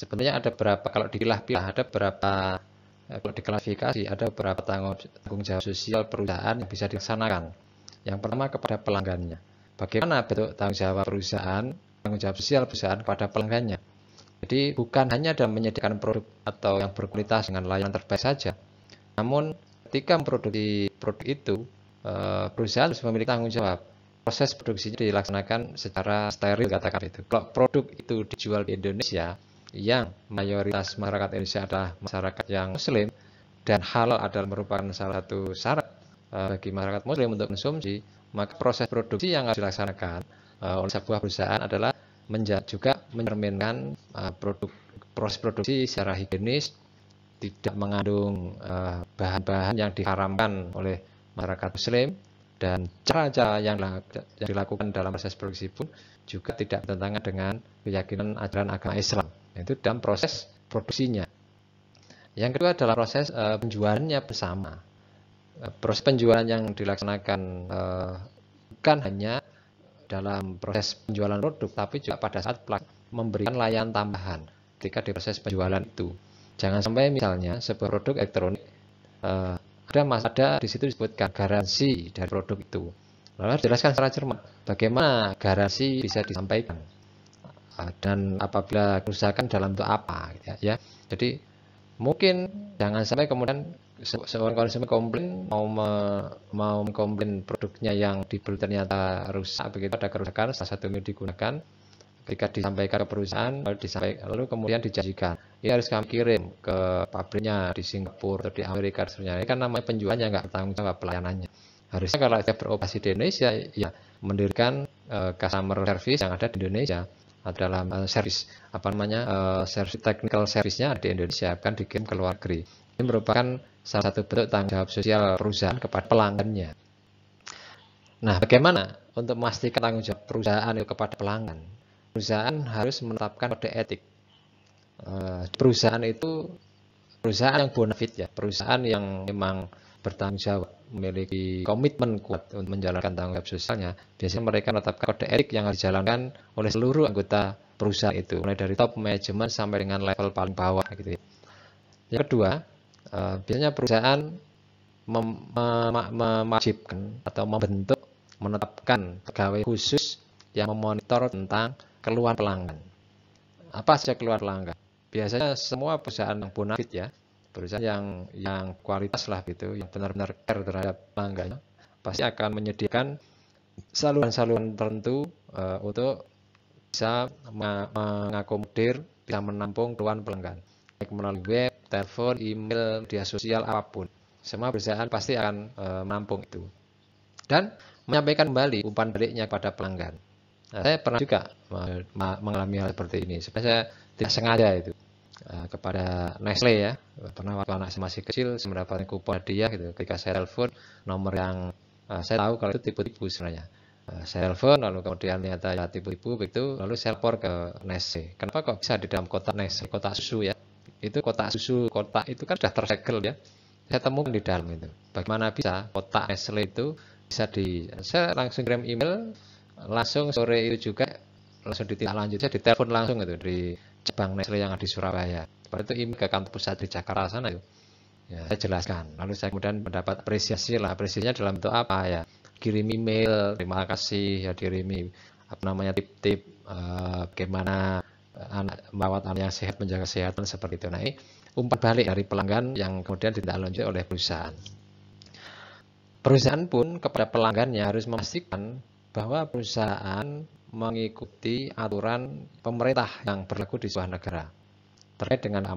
sebenarnya ada berapa kalau dipilah-pilah ada berapa eh, kalau diklasifikasi ada berapa tanggung, jawab sosial perusahaan yang bisa dilaksanakan. Yang pertama kepada pelanggannya. Bagaimana bentuk tanggung jawab perusahaan, tanggung jawab sosial perusahaan kepada pelanggannya? Jadi bukan hanya ada menyediakan produk atau yang berkualitas dengan layanan terbaik saja, namun ketika memproduksi produk itu, eh, perusahaan harus memiliki tanggung jawab. Proses produksinya dilaksanakan secara steril katakan itu. Kalau produk itu dijual di Indonesia, yang mayoritas masyarakat Indonesia adalah masyarakat yang muslim dan halal adalah merupakan salah satu syarat eh, bagi masyarakat muslim untuk konsumsi, maka proses produksi yang harus dilaksanakan eh, oleh sebuah perusahaan adalah juga mencerminkan eh, produk proses produksi secara higienis tidak mengandung bahan-bahan yang diharamkan oleh masyarakat muslim dan cara-cara yang dilakukan dalam proses produksi pun juga tidak bertentangan dengan keyakinan ajaran agama Islam. Itu dalam proses produksinya. Yang kedua adalah proses uh, penjualannya bersama. Uh, proses penjualan yang dilaksanakan uh, bukan hanya dalam proses penjualan produk, tapi juga pada saat memberikan layanan tambahan ketika di proses penjualan itu. Jangan sampai misalnya sebuah produk elektronik uh, ada mas ada di situ disebutkan garansi dari produk itu. Lalu jelaskan secara cermat bagaimana garansi bisa disampaikan dan apabila kerusakan dalam itu apa gitu ya, ya. Jadi mungkin jangan sampai kemudian seorang konsumen komplain mau me, mau komplain produknya yang dibeli ternyata rusak begitu ada kerusakan salah satu yang digunakan ketika disampaikan ke perusahaan lalu disampaikan lalu kemudian dijanjikan ini harus kami kirim ke pabriknya di Singapura atau di Amerika sebenarnya ini kan namanya penjualnya nggak bertanggung jawab pelayanannya harusnya kalau ada beroperasi di Indonesia ya mendirikan uh, customer service yang ada di Indonesia dalam uh, eh, service apa namanya uh, eh, service technical servicenya di Indonesia akan dikirim ke luar negeri. Ini merupakan salah satu bentuk tanggung jawab sosial perusahaan kepada pelanggannya. Nah, bagaimana untuk memastikan tanggung jawab perusahaan itu kepada pelanggan? Perusahaan harus menetapkan kode etik. Uh, perusahaan itu perusahaan yang bonafit ya, perusahaan yang memang bertanggung jawab memiliki komitmen kuat untuk menjalankan tanggung jawab sosialnya, biasanya mereka menetapkan kode etik yang harus dijalankan oleh seluruh anggota perusahaan itu, mulai dari top management sampai dengan level paling bawah gitu. Ya. Yang kedua, eh, biasanya perusahaan mem- mem- atau membentuk menetapkan pegawai khusus yang memonitor tentang keluhan pelanggan. Apa saja keluhan pelanggan? Biasanya semua perusahaan yang punafit gitu ya, perusahaan yang yang kualitas lah gitu, yang benar-benar care terhadap pelanggannya, pasti akan menyediakan saluran-saluran tertentu uh, untuk bisa mengakomodir, bisa menampung keluhan pelanggan, baik melalui web, telepon, email, media sosial apapun. Semua perusahaan pasti akan uh, menampung itu. Dan menyampaikan kembali umpan baliknya kepada pelanggan. Nah, saya pernah juga mengalami hal seperti ini. Sebenarnya saya tidak sengaja itu. Eh, kepada Nestle ya pernah waktu anak saya masih kecil saya mendapatkan kupon hadiah gitu ketika saya telepon nomor yang uh, saya tahu kalau itu tipu-tipu sebenarnya eh, saya telepon lalu kemudian ternyata ya tipu-tipu begitu lalu saya lapor ke Nestle kenapa kok bisa di dalam kotak Nestle kotak susu ya itu kotak susu kotak itu kan sudah tersegel ya saya temukan di dalam itu bagaimana bisa kotak Nestle itu bisa di saya langsung kirim email langsung sore itu juga langsung ditindak lanjut saya ditelepon langsung gitu dari cabang Nestle yang ada di Surabaya. Pada itu ini ke kantor pusat di Jakarta sana itu. Ya. ya, saya jelaskan. Lalu saya kemudian mendapat apresiasi lah. Apresiasinya dalam bentuk apa ya? Kirim email, terima kasih ya dirimi apa namanya tip-tip uh, bagaimana eh, anak merawat anak yang sehat menjaga kesehatan seperti itu. Nah, ini umpat balik dari pelanggan yang kemudian tidak ditindaklanjuti oleh perusahaan. Perusahaan pun kepada pelanggannya harus memastikan bahwa perusahaan mengikuti aturan pemerintah yang berlaku di sebuah negara terkait dengan